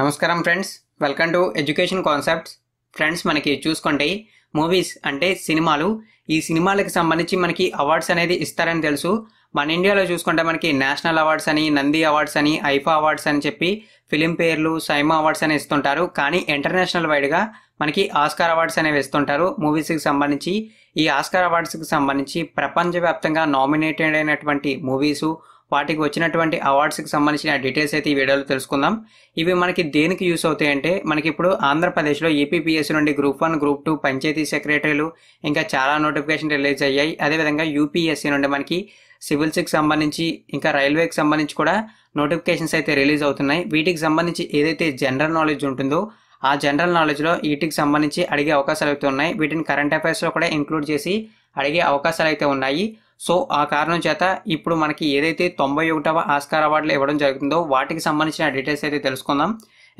నమస్కారం friends welcome to education concepts friends మనకి చూసుకోండి మూవీస్ అంటే సినిమాలు ఈ సినిమాలకు సంబంధించి మనకి అవార్డ్స్ అనేది ఇస్తారని తెలుసు మన ఇండియాలో చూసుకుంటే మనకి నేషనల్ అవార్డ్స్ అని నంది అవార్డ్స్ అని ఐఫా అవార్డ్స్ అని చెప్పి ఫిలిం పేర్లు సైమా అవార్డ్స్ అని ఇస్తుంటారు కానీ ఇంటర్నేషనల్ వైడ్గా మనకి ఆస్కార్ అవార్డ్స్ అనేవి ఇస్తుంటారు మూవీస్కి సంబంధించి ఈ ఆస్కార్ అవార్డ్స్కి సంబంధించి ప్రపంచవ్యాప్తంగా నామినేటెడ్ అయినటువంటి మూవీసు వాటికి వచ్చినటువంటి అవార్డ్స్కి సంబంధించిన డీటెయిల్స్ అయితే ఈ వీడియోలో తెలుసుకుందాం ఇవి మనకి దేనికి యూస్ అవుతాయంటే మనకి ఇప్పుడు ఆంధ్రప్రదేశ్లో ఏపీపీఎస్సీ నుండి group one group two panchayati సెక్రటరీలు ఇంకా చాలా నోటిఫికేషన్ రిలీజ్ అయ్యాయి అదేవిధంగా యూపీఎస్సీ నుండి మనకి సివిల్స్కి సంబంధించి ఇంకా రైల్వేకి సంబంధించి కూడా నోటిఫికేషన్స్ అయితే రిలీజ్ అవుతున్నాయి వీటికి సంబంధించి ఏదైతే జనరల్ నాలెడ్జ్ ఉంటుందో ఆ జనరల్ నాలెడ్జ్లో వీటికి సంబంధించి అడిగే అవకాశాలు అయితే ఉన్నాయి వీటిని కరెంట్ అఫైర్స్లో కూడా ఇంక్లూడ్ చేసి అడిగే అవకాశాలు అయితే ఉన్నాయి సో ఆ కారణం చేత ఇప్పుడు మనకి ఏదైతే తొంభై ఒకటవ ఆస్కార్ అవార్డులు ఇవ్వడం జరుగుతుందో వాటికి సంబంధించిన డీటెయిల్స్ అయితే తెలుసుకుందాం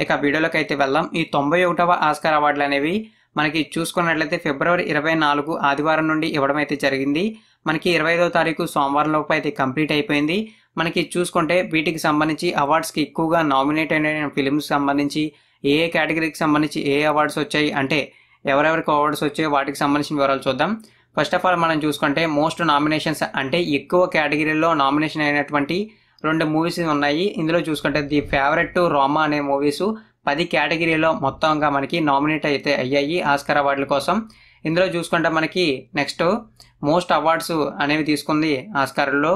ఇక వీడియోలోకి అయితే వెళ్దాం ఈ తొంభై ఒకటవ ఆస్కార్ అవార్డులు అనేవి మనకి చూసుకున్నట్లయితే ఫిబ్రవరి ఇరవై నాలుగు ఆదివారం నుండి ఇవ్వడం అయితే జరిగింది మనకి ఇరవై ఐదో తారీఖు సోమవారం లోపు అయితే కంప్లీట్ అయిపోయింది మనకి చూసుకుంటే వీటికి సంబంధించి అవార్డ్స్కి ఎక్కువగా నామినేట్ అయిన ఫిలిమ్స్ సంబంధించి ఏ ఏ కేటగిరీకి సంబంధించి ఏ అవార్డ్స్ వచ్చాయి అంటే ఎవరెవరికి అవార్డ్స్ వచ్చాయి వాటికి సంబంధించిన వివరాలు చూద్దాం ఫస్ట్ ఆఫ్ ఆల్ మనం చూసుకుంటే మోస్ట్ నామినేషన్స్ అంటే ఎక్కువ కేటగిరీలో నామినేషన్ అయినటువంటి రెండు మూవీస్ ఉన్నాయి ఇందులో చూసుకుంటే ది ఫేవరెట్ రోమా అనే మూవీస్ పది కేటగిరీలో మొత్తంగా మనకి నామినేట్ అయితే అయ్యాయి ఆస్కర్ అవార్డుల కోసం ఇందులో చూసుకుంటే మనకి నెక్స్ట్ మోస్ట్ అవార్డ్స్ అనేవి తీసుకుంది ఆస్కార్లో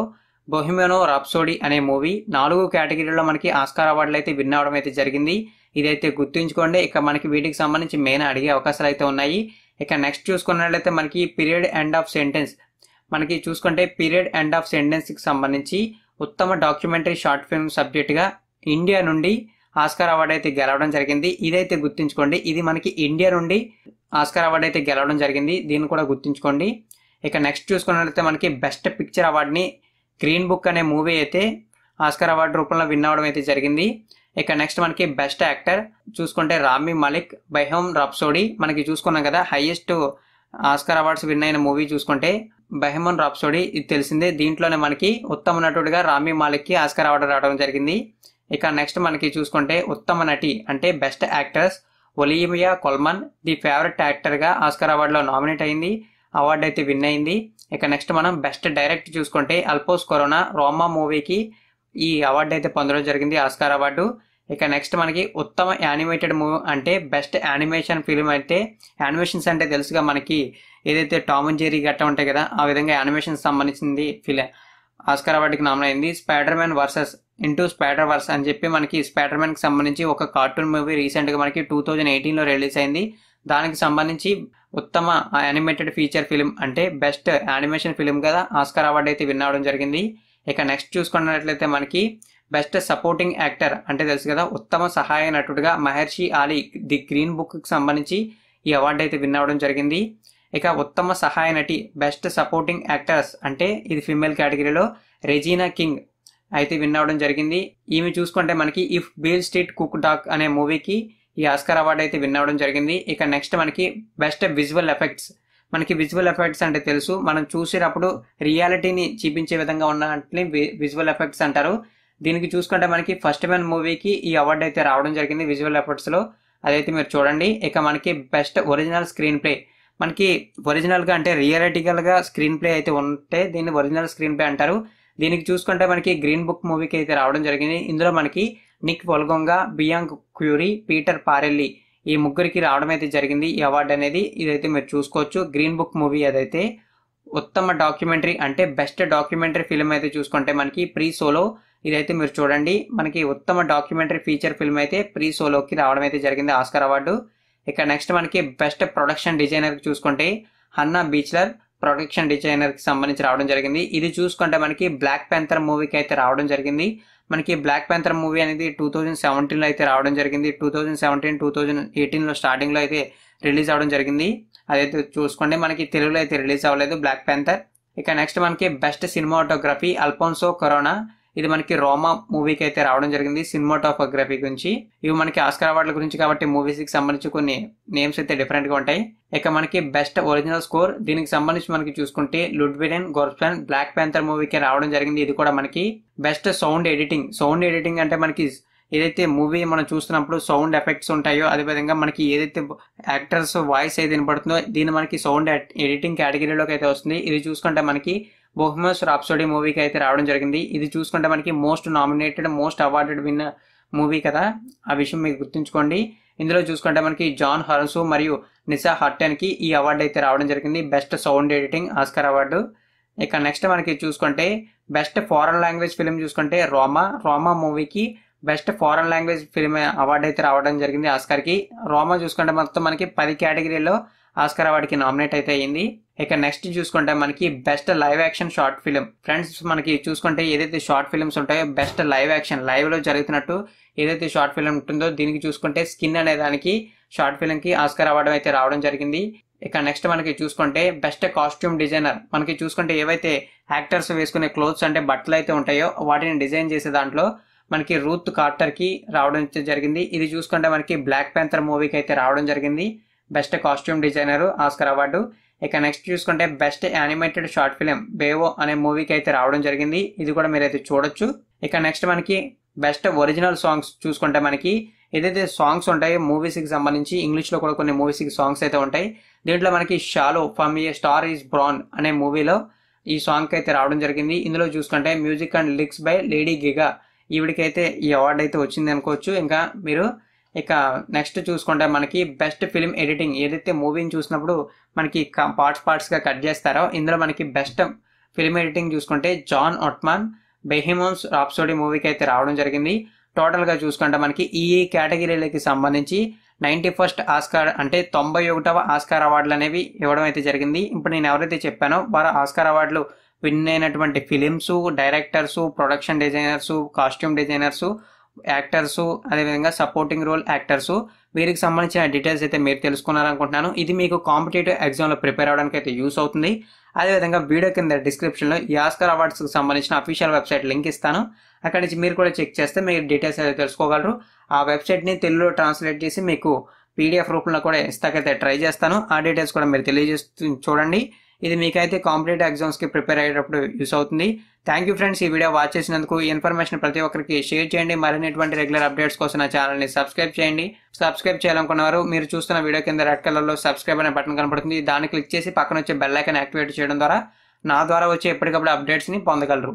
బొహిమెనో రాప్సోడీ అనే మూవీ నాలుగు కేటగిరీలో మనకి ఆస్కార్ అవార్డులు అయితే విన్ అవడం అయితే జరిగింది ఇదైతే గుర్తుంచుకోండి ఇక మనకి వీటికి సంబంధించి మెయిన్ అడిగే అవకాశాలు అయితే ఉన్నాయి ఇక నెక్స్ట్ చూసుకున్నట్లయితే మనకి పీరియడ్ ఎండ్ ఆఫ్ సెంటెన్స్ మనకి చూసుకుంటే పీరియడ్ ఎండ్ ఆఫ్ సెంటెన్స్కి సంబంధించి ఉత్తమ డాక్యుమెంటరీ షార్ట్ ఫిల్మ్ సబ్జెక్ట్గా ఇండియా నుండి ఆస్కార్ అవార్డు అయితే గెలవడం జరిగింది ఇదైతే గుర్తుంచుకోండి ఇది మనకి ఇండియా నుండి ఆస్కార్ అవార్డు అయితే గెలవడం జరిగింది దీన్ని కూడా గుర్తుంచుకోండి ఇక నెక్స్ట్ చూసుకున్నట్లయితే మనకి బెస్ట్ పిక్చర్ అవార్డుని గ్రీన్ బుక్ అనే మూవీ అయితే ఆస్కార్ అవార్డు రూపంలో విన్ అవడం అయితే జరిగింది ఇక నెక్స్ట్ మనకి బెస్ట్ యాక్టర్ చూసుకుంటే రామి మలిక్ బెహోమ్ రాప్సోడీ మనకి చూసుకున్నాం కదా హైయెస్ట్ ఆస్కర్ అవార్డ్స్ విన్ అయిన మూవీ చూసుకుంటే బెహమన్ రాప్సోడీ ఇది తెలిసిందే దీంట్లోనే మనకి ఉత్తమ నటుడిగా రామి మాలిక్కి ఆస్కర్ అవార్డు రావడం జరిగింది ఇక నెక్స్ట్ మనకి చూసుకుంటే ఉత్తమ నటి అంటే best actors Olivia Colman the favourite యాక్టర్గా ఆస్కర్ అవార్డులో నామినేట్ అయింది అవార్డు అయితే విన్ అయింది ఇక నెక్స్ట్ మనం బెస్ట్ డైరెక్ట్ చూసుకుంటే అల్పోస్ కరోనా రోమా మూవీకి ఈ అవార్డు అయితే పొందడం జరిగింది ఆస్కార్ అవార్డు ఇక నెక్స్ట్ మనకి ఉత్తమ యానిమేటెడ్ మూవీ అంటే బెస్ట్ యానిమేషన్ ఫిలిం అయితే యానిమేషన్స్ అంటే తెలుసుగా మనకి ఏదైతే టామ్ అండ్ జెరీ గట్టా ఉంటాయి కదా ఆ విధంగా యానిమేషన్ సంబంధించింది ఫిలిం ఆస్కార్ అవార్డుకి నామిన్ అయింది Spider Man versus into Spider Verse అని చెప్పి మనకి స్పైడర్ మ్యాన్కి సంబంధించి ఒక కార్టూన్ మూవీ రీసెంట్గా మనకి టూ థౌజండ్ ఎయిటీన్లో రిలీజ్ అయింది దానికి సంబంధించి ఉత్తమ యానిమేటెడ్ ఫీచర్ ఫిలిం అంటే బెస్ట్ యానిమేషన్ ఫిలిం కదా ఆస్కార్ అవార్డు అయితే విన్ జరిగింది ఇక నెక్స్ట్ చూసుకున్నట్లయితే మనకి బెస్ట్ సపోర్టింగ్ యాక్టర్ అంటే తెలుసు కదా ఉత్తమ సహాయ నటుడుగా మహర్షి ఆలీ ది గ్రీన్ బుక్కి సంబంధించి ఈ అవార్డు అయితే విన్ అవ్వడం జరిగింది ఇక ఉత్తమ సహాయ నటి బెస్ట్ సపోర్టింగ్ యాక్టర్స్ అంటే ఇది ఫిమేల్ కేటగిరీలో రెజీనా కింగ్ అయితే విన్ అవ్వడం జరిగింది ఈమె చూసుకుంటే మనకి if Beale Street could talk అనే మూవీకి ఈ ఆస్కార్ అవార్డు అయితే విన్ అవ్వడం జరిగింది ఇక నెక్స్ట్ మనకి బెస్ట్ విజువల్ ఎఫెక్ట్స్ మనకి విజువల్ ఎఫెక్ట్స్ అంటే తెలుసు మనం చూసేటప్పుడు రియాలిటీని చూపించే విధంగా ఉన్న వాటిని విజువల్ ఎఫెక్ట్స్ అంటారు దీనికి చూసుకుంటే మనకి ఫస్ట్ మ్యాన్ మూవీకి ఈ అవార్డు అయితే రావడం జరిగింది విజువల్ లో అదైతే మీరు చూడండి ఇక మనకి బెస్ట్ ఒరిజినల్ స్క్రీన్ ప్లే మనకి ఒరిజినల్గా అంటే గా స్క్రీన్ ప్లే అయితే ఉంటే దీన్ని ఒరిజినల్ స్క్రీన్ ప్లే అంటారు దీనికి చూసుకుంటే మనకి గ్రీన్ బుక్ మూవీకి అయితే రావడం జరిగింది ఇందులో మనకి నిక్ వల్గొంగ బియాంగ్ క్యూరీ పీటర్ పారెల్లి ఈ ముగ్గురికి రావడం అయితే జరిగింది ఈ అవార్డు అనేది ఇదైతే మీరు చూసుకోవచ్చు గ్రీన్ బుక్ మూవీ అదైతే ఉత్తమ డాక్యుమెంటరీ అంటే బెస్ట్ డాక్యుమెంటరీ ఫిల్మ్ అయితే చూసుకుంటే మనకి ప్రీ సోలో ఇదైతే మీరు చూడండి మనకి ఉత్తమ డాక్యుమెంటరీ ఫీచర్ ఫిల్మ్ అయితే ప్రీ సోలోకి రావడం అయితే జరిగింది ఆస్కర్ అవార్డు ఇక నెక్స్ట్ మనకి బెస్ట్ ప్రొడక్షన్ డిజైనర్ చూసుకుంటే హన్నా బీచ్లర్ ప్రొడక్షన్ డిజైనర్ కి సంబంధించి రావడం జరిగింది ఇది చూసుకుంటే మనకి బ్లాక్ పెంతర్ మూవీకి అయితే రావడం జరిగింది మనకి బ్లాక్ పెంతర్ మూవీ అనేది టూ థౌజండ్ సెవెంటీన్లో అయితే రావడం జరిగింది two thousand seventeen two thousand ఎయిటీన్లో స్టార్టింగ్లో అయితే రిలీజ్ అవ్వడం జరిగింది అదైతే చూసుకోండి మనకి తెలుగులో అయితే రిలీజ్ అవ్వలేదు బ్లాక్ ప్యాంథర్ ఇక నెక్స్ట్ మనకి బెస్ట్ సినిమాటోగ్రఫీ అల్పోన్సో కరోనా ఇది మనకి రోమా మూవీకి అయితే రావడం జరిగింది సినిమాటోగ్రఫీ గురించి ఇవి మనకి ఆస్కార్ అవార్డుల గురించి కాబట్టి మూవీస్ కి సంబంధించి కొన్ని నేమ్స్ అయితే డిఫరెంట్గా ఉంటాయి ఇక మనకి బెస్ట్ ఒరిజినల్ స్కోర్ దీనికి సంబంధించి మనకి చూసుకుంటే లుడ్విడెన్ గోర్ఫెన్ బ్లాక్ ప్యాంథర్ మూవీకి రావడం జరిగింది ఇది కూడా మనకి best sound editing sound editing అంటే మనకి ఏదైతే మూవీ మనం చూస్తున్నప్పుడు సౌండ్ ఎఫెక్ట్స్ ఉంటాయో అదేవిధంగా మనకి ఏదైతే యాక్టర్స్ వాయిస్ అయితే వినపడుతుందో దీన్ని మనకి సౌండ్ ఎడిటింగ్ కేటగిరీలోకి అయితే వస్తుంది ఇది చూసుకుంటే మనకి బొహ్మస్ రాప్సోడీ మూవీకి అయితే రావడం జరిగింది ఇది చూసుకుంటే మనకి most nominated most awarded win movie కదా ఆ విషయం మీకు గుర్తుంచుకోండి ఇందులో చూసుకుంటే మనకి జాన్ హర్సు మరియు నిసా హట్టన్కి ఈ అవార్డు అయితే రావడం జరిగింది best sound editing Oscar award ఇక నెక్స్ట్ మనకి చూసుకుంటే బెస్ట్ ఫారెన్ లాంగ్వేజ్ ఫిలిం చూసుకుంటే రోమా రోమా మూవీకి best foreign language film award అయితే రావడం జరిగింది ఆస్కార్కి రోమా చూసుకుంటే మొత్తం మనకి పది కేటగిరీలో ఆస్కర్ అవార్డ్కి నామినేట్ అయితే అయింది ఇక నెక్స్ట్ చూసుకుంటే మనకి best live action short film friends మనకి చూసుకుంటే ఏదైతే షార్ట్ ఫిల్మ్స్ ఉంటాయో బెస్ట్ లైవ్ యాక్షన్ లైవ్లో జరుగుతున్నట్టు ఏదైతే షార్ట్ ఫిలిం ఉంటుందో దీనికి చూసుకుంటే స్కిన్ అనే దానికి షార్ట్ ఫిలింకి ఆస్కార్ అవార్డు అయితే రావడం జరిగింది ఇక నెక్స్ట్ మనకి చూసుకుంటే బెస్ట్ కాస్ట్యూమ్ డిజైనర్ మనకి చూసుకుంటే ఏవైతే యాక్టర్స్ వేసుకునే క్లోత్స్ అంటే బట్టలు అయితే ఉంటాయో వాటిని డిజైన్ చేసే దాంట్లో మనకి రూత్ కార్టర్కి రావడం జరిగింది ఇది చూసుకుంటే మనకి బ్లాక్ ప్యాంథర్ మూవీకి అయితే రావడం జరిగింది best costume designer Oscar award ఇక నెక్స్ట్ చూసుకుంటే best animated short film Bao అనే మూవీకి అయితే రావడం జరిగింది ఇది కూడా మీరైతే చూడొచ్చు ఇక నెక్స్ట్ మనకి బెస్ట్ ఒరిజినల్ సాంగ్స్ చూసుకుంటే మనకి ఏదైతే సాంగ్స్ ఉంటాయో మూవీస్కి సంబంధించి ఇంగ్లీష్లో కూడా కొన్ని మూవీస్కి సాంగ్స్ అయితే ఉంటాయి దీంట్లో మనకి Shallow from A Star is Born అనే మూవీలో ఈ సాంగ్కి అయితే రావడం జరిగింది ఇందులో చూసుకుంటే music and lyrics by Lady Gaga ఈవిడికైతే ఈ అవార్డు అయితే వచ్చింది అనుకోవచ్చు ఇంకా మీరు ఇక నెక్స్ట్ చూసుకుంటే మనకి బెస్ట్ ఫిల్మ్ ఎడిటింగ్ ఏదైతే మూవీని చూసినప్పుడు మనకి పార్ట్స్ పార్ట్స్గా కట్ చేస్తారో ఇందులో మనకి బెస్ట్ ఫిల్మ్ ఎడిటింగ్ చూసుకుంటే జాన్ ఒట్మాన్ బెహిమోన్స్ రాప్సోడీ మూవీకి అయితే రావడం జరిగింది టోటల్గా చూసుకుంటే మనకి ఈ కేటగిరీలకి సంబంధించి నైంటీ ఫస్ట్ ఆస్కార్ అంటే తొంభై ఒకటవ ఆస్కార్ అవార్డులు అనేవి ఇవ్వడం అయితే జరిగింది ఇప్పుడు నేను ఎవరైతే చెప్పానో వారు ఆస్కార్ అవార్డులు విన్ అయినటువంటి films directors production designers costume designers actors అదేవిధంగా సపోర్టింగ్ రోల్ యాక్టర్సు వీరికి సంబంధించిన డీటెయిల్స్ అయితే మీరు తెలుసుకున్నారనుకుంటున్నాను ఇది మీకు కాంపిటేటివ్ ఎగ్జామ్లో ప్రిపేర్ అవ్వడానికి అయితే యూస్ అవుతుంది అదేవిధంగా వీడియో కింద డిస్క్రిప్షన్లో యాస్కర్ అవార్డ్స్కి సంబంధించిన అఫీషియల్ వెబ్సైట్ లింక్ ఇస్తాను అక్కడ నుంచి మీరు కూడా చెక్ చేస్తే మీరు డీటెయిల్స్ అయితే తెలుసుకోగలరు ఆ వెబ్సైట్ని తెలుగులో ట్రాన్స్లేట్ చేసి మీకు పీడిఎఫ్ రూపంలో కూడా ఇస్తాకైతే ట్రై చేస్తాను ఆ డీటెయిల్స్ కూడా మీరు తెలియజేస్తూ చూడండి ఇది మీకైతే కాంపిటేటివ్ ఎగ్జామ్స్కి ప్రిపేర్ అయ్యేటప్పుడు యూస్ అవుతుంది థ్యాంక్ యూ ఫ్రెండ్స్ ఈ వీడియో వాచ్ చేసినందుకు ఈ ఇన్ఫర్మేషన్ ప్రతి ఒక్కరికి షేర్ చేయండి మరిన్నిటువంటి రెగ్యులర్ అప్డేట్స్ కోసం నా ఛానల్ని సబ్స్క్రైబ్ చేయండి సబ్స్క్రైబ్ చేయాలనుకున్నవారు మీరు చూస్తున్న వీడియో కింద రెడ్ కలర్లో సబ్స్క్రైబ్ అనే బటన్ కనబడుతుంది దాన్ని క్లిక్ చేసి పక్కన వచ్చే బెల్లైకన్ యాక్టివేట్ చేయడం ద్వారా నా ద్వారా వచ్చే ఎప్పటికప్పుడు అప్డేట్స్ని పొందగలరు